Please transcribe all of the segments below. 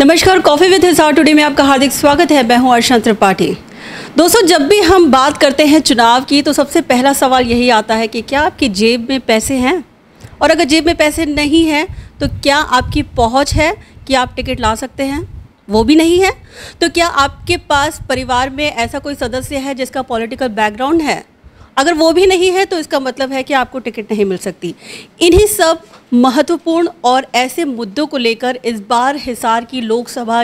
नमस्कार coffee with Hisar today में आपका हार्दिक स्वागत है मैं हूं अर्शन त्रिपाठी दोस्तों जब भी हम बात करते हैं चुनाव की तो सबसे पहला सवाल यही आता है कि क्या आपकी जेब में पैसे हैं और अगर जेब में पैसे नहीं हैं तो क्या आपकी पहुंच है कि आप टिकट ला सकते हैं वो भी नहीं है तो क्या आपके पास परिवार में ऐसा कोई सदस्य है जिसका पॉलिटिकल बैकग्राउंड है अगर वो भी नहीं है तो इसका मतलब है कि आपको टिकट नहीं मिल सकती इन्हीं सब महत्वपूर्ण और ऐसे मुद्दों को लेकर इस बार हिसार की लोकसभा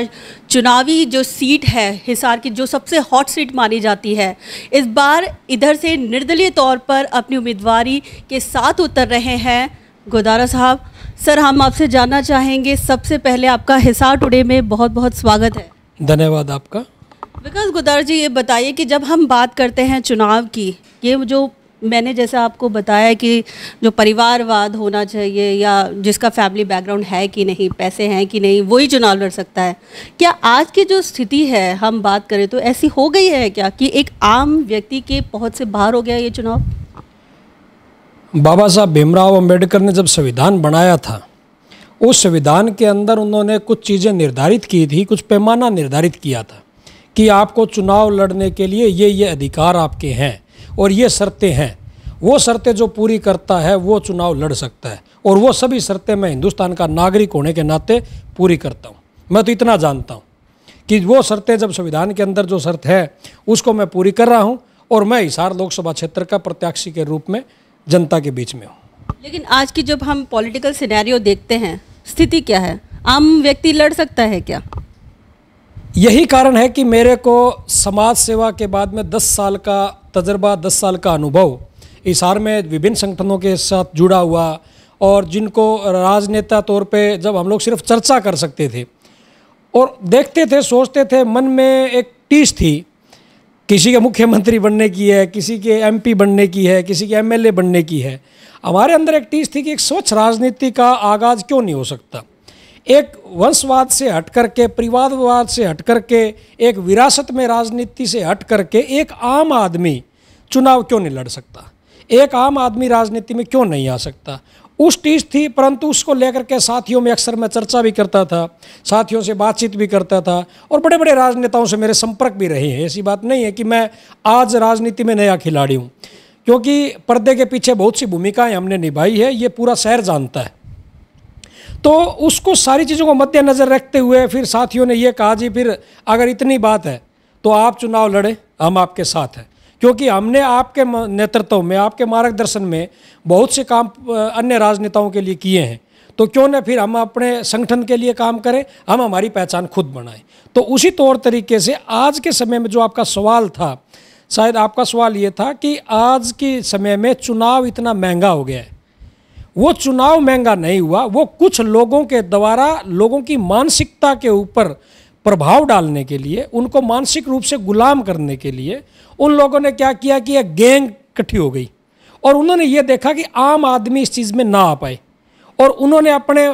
चुनावी जो सीट है हिसार की जो सबसे हॉट सीट मानी जाती है इस बार इधर से निर्दलीय तौर पर अपनी उम्मीदवारी के साथ उतर रहे हैं गोदारा साहब सर हम आपसे जानना चाहेंगे सबसे पहले आपका हिसार टुडे में बहुत बहुत स्वागत है धन्यवाद आपका विकास गुदार जी ये बताइए कि जब हम बात करते हैं चुनाव की ये जो मैंने जैसा आपको बताया कि जो परिवारवाद होना चाहिए या जिसका फैमिली बैकग्राउंड है कि नहीं पैसे हैं कि नहीं वही चुनाव लड़ सकता है क्या आज की जो स्थिति है हम बात करें तो ऐसी हो गई है क्या कि एक आम व्यक्ति के बहुत से बाहर हो गया ये चुनाव बाबा साहब भीमराव अम्बेडकर ने जब संविधान बनाया था उस संविधान के अंदर उन्होंने कुछ चीज़ें निर्धारित की थी कुछ पैमाना निर्धारित किया था कि आपको चुनाव लड़ने के लिए ये ये अधिकार आपके हैं और ये शर्तें हैं वो शर्तें जो पूरी करता है वो चुनाव लड़ सकता है और वो सभी शर्तें मैं हिंदुस्तान का नागरिक होने के नाते पूरी करता हूँ मैं तो इतना जानता हूँ कि वो शर्तें जब संविधान के अंदर जो शर्त है उसको मैं पूरी कर रहा हूँ और मैं हिसार लोकसभा क्षेत्र का प्रत्याशी के रूप में जनता के बीच में हूँ लेकिन आज की जब हम पॉलिटिकल सिनेरियो देखते हैं स्थिति क्या है आम व्यक्ति लड़ सकता है क्या यही कारण है कि मेरे को समाज सेवा के बाद में 10 साल का तजर्बा 10 साल का अनुभव इशार में विभिन्न संगठनों के साथ जुड़ा हुआ और जिनको राजनेता तौर पे जब हम लोग सिर्फ चर्चा कर सकते थे और देखते थे सोचते थे मन में एक टीस थी किसी के मुख्यमंत्री बनने की है किसी के एमपी बनने की है किसी के एमएलए बनने की है हमारे अंदर एक टीस थी कि एक स्वच्छ राजनीति का आगाज़ क्यों नहीं हो सकता एक वंशवाद से हट कर के परिवादवाद से हट कर के एक विरासत में राजनीति से हट कर के एक आम आदमी चुनाव क्यों नहीं लड़ सकता एक आम आदमी राजनीति में क्यों नहीं आ सकता उस टीज थी परंतु उसको लेकर के साथियों में अक्सर मैं चर्चा भी करता था साथियों से बातचीत भी करता था और बड़े बड़े राजनेताओं से मेरे संपर्क भी रहे हैं ऐसी बात नहीं है कि मैं आज राजनीति में नया खिलाड़ी हूँ क्योंकि पर्दे के पीछे बहुत सी भूमिकाएं हमने निभाई है ये पूरा शहर जानता है तो उसको सारी चीज़ों को मद्देनज़र रखते हुए फिर साथियों ने यह कहा जी फिर अगर इतनी बात है तो आप चुनाव लड़ें हम आपके साथ हैं क्योंकि हमने आपके नेतृत्व में आपके मार्गदर्शन में बहुत से काम अन्य राजनेताओं के लिए किए हैं तो क्यों ना फिर हम अपने संगठन के लिए काम करें हम हमारी पहचान खुद बनाएं तो उसी तौर तरीके से आज के समय में जो आपका सवाल था शायद आपका सवाल ये था कि आज के समय में चुनाव इतना महंगा हो गया है वो चुनाव महंगा नहीं हुआ वो कुछ लोगों के द्वारा लोगों की मानसिकता के ऊपर प्रभाव डालने के लिए उनको मानसिक रूप से गुलाम करने के लिए उन लोगों ने क्या किया कि एक गैंग इकट्ठी हो गई और उन्होंने ये देखा कि आम आदमी इस चीज़ में ना आ पाए और उन्होंने अपने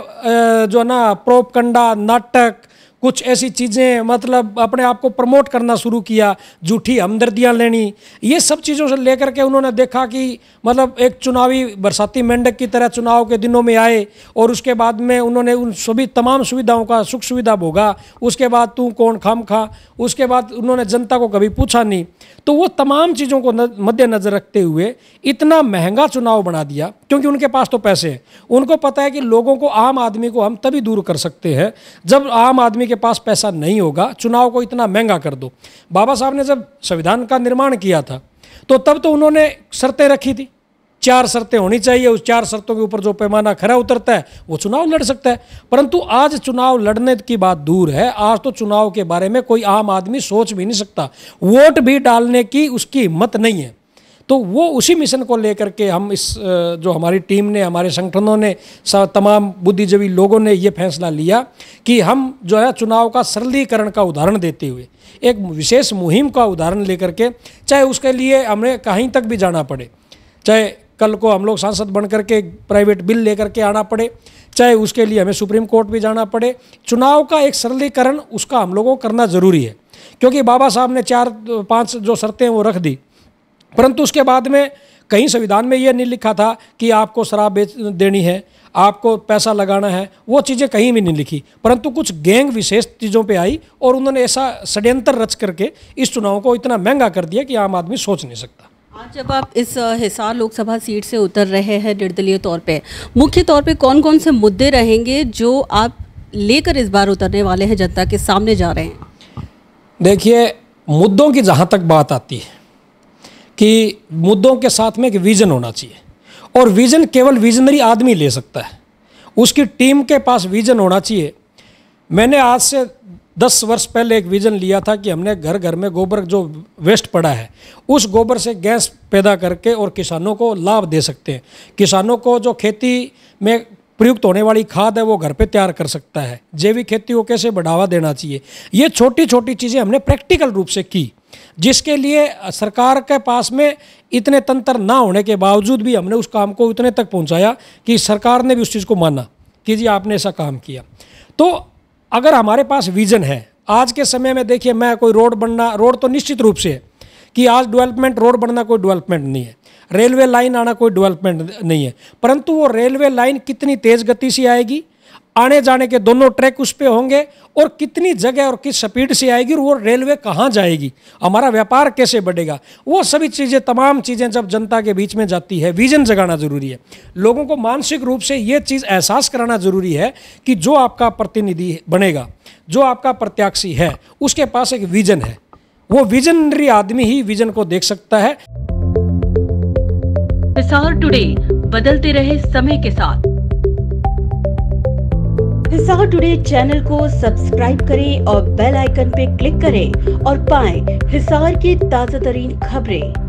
जो ना प्रोपकंडा नाटक कुछ ऐसी चीज़ें मतलब अपने आप को प्रमोट करना शुरू किया झूठी हमदर्दियाँ लेनी ये सब चीज़ों से लेकर के उन्होंने देखा कि मतलब एक चुनावी बरसाती मेंढक की तरह चुनाव के दिनों में आए और उसके बाद में उन्होंने उन सभी तमाम सुविधाओं का सुख सुविधा भोगा उसके बाद तू कौन खाम खा उसके बाद उन्होंने जनता को कभी पूछा नहीं तो वो तमाम चीज़ों को मद्देनज़र रखते हुए इतना महंगा चुनाव बना दिया क्योंकि उनके पास तो पैसे हैं उनको पता है कि लोगों को आम आदमी को हम तभी दूर कर सकते हैं जब आम आदमी के पास पैसा नहीं होगा चुनाव को इतना महंगा कर दो बाबा साहब ने जब संविधान का निर्माण किया था तो तब तो उन्होंने शर्तें रखी थी चार शर्तें होनी चाहिए उस चार शर्तों के ऊपर जो पैमाना खरा उतरता है वो चुनाव लड़ सकता है परंतु आज चुनाव लड़ने की बात दूर है आज तो चुनाव के बारे में कोई आम आदमी सोच भी नहीं सकता वोट भी डालने की उसकी हिम्मत नहीं है तो वो उसी मिशन को लेकर के हम इस जो हमारी टीम ने हमारे संगठनों ने तमाम बुद्धिजीवी लोगों ने ये फैसला लिया कि हम जो है चुनाव का सरलीकरण का उदाहरण देते हुए एक विशेष मुहिम का उदाहरण लेकर के चाहे उसके लिए हमें कहीं तक भी जाना पड़े चाहे कल को हम लोग सांसद बन करके प्राइवेट बिल लेकर के आना पड़े चाहे उसके लिए हमें सुप्रीम कोर्ट भी जाना पड़े चुनाव का एक सरलीकरण उसका हम लोगों को करना ज़रूरी है क्योंकि बाबा साहब ने चार पांच जो शर्तें वो रख दी परंतु उसके बाद में कहीं संविधान में यह नहीं लिखा था कि आपको शराब बेच देनी है आपको पैसा लगाना है वो चीज़ें कहीं भी नहीं लिखी परंतु कुछ गैंग विशेष चीज़ों पे आई और उन्होंने ऐसा षड्यंत्र रच करके इस चुनाव को इतना महंगा कर दिया कि आम आदमी सोच नहीं सकता आज जब आप इस हिसार लोकसभा सीट से उतर रहे हैं निर्दलीय तौर पर मुख्य तौर पर कौन कौन से मुद्दे रहेंगे जो आप लेकर इस बार उतरने वाले हैं जनता के सामने जा रहे हैं देखिए मुद्दों की जहाँ तक बात आती है कि मुद्दों के साथ में एक विज़न होना चाहिए और विज़न केवल विजनरी आदमी ले सकता है उसकी टीम के पास विज़न होना चाहिए मैंने आज से दस वर्ष पहले एक विज़न लिया था कि हमने घर घर में गोबर जो वेस्ट पड़ा है उस गोबर से गैस पैदा करके और किसानों को लाभ दे सकते हैं किसानों को जो खेती में प्रयुक्त होने वाली खाद है वो घर पे तैयार कर सकता है जैविक खेती को कैसे बढ़ावा देना चाहिए ये छोटी छोटी चीज़ें हमने प्रैक्टिकल रूप से की जिसके लिए सरकार के पास में इतने तंत्र ना होने के बावजूद भी हमने उस काम को इतने तक पहुंचाया कि सरकार ने भी उस चीज़ को माना कि जी आपने ऐसा काम किया तो अगर हमारे पास विज़न है आज के समय में देखिए मैं कोई रोड बनना रोड तो निश्चित रूप से है कि आज डेवलपमेंट रोड बनना कोई डेवलपमेंट नहीं है रेलवे लाइन आना कोई डेवलपमेंट नहीं है परंतु वो रेलवे लाइन कितनी तेज़ गति से आएगी आने जाने के दोनों ट्रैक उस पर होंगे और कितनी जगह और किस स्पीड से आएगी और वो रेलवे कहाँ जाएगी हमारा व्यापार कैसे बढ़ेगा वो सभी चीज़ें तमाम चीज़ें जब जनता के बीच में जाती है विजन जगाना ज़रूरी है लोगों को मानसिक रूप से ये चीज़ एहसास कराना ज़रूरी है कि जो आपका प्रतिनिधि बनेगा जो आपका प्रत्याशी है उसके पास एक विजन है वो विजनरी आदमी ही विजन को देख सकता है हिसार टुडे बदलते रहे समय के साथ हिसार टुडे चैनल को सब्सक्राइब करें और बेल आइकन पे क्लिक करें और पाएं हिसार की ताजा तरीन खबरें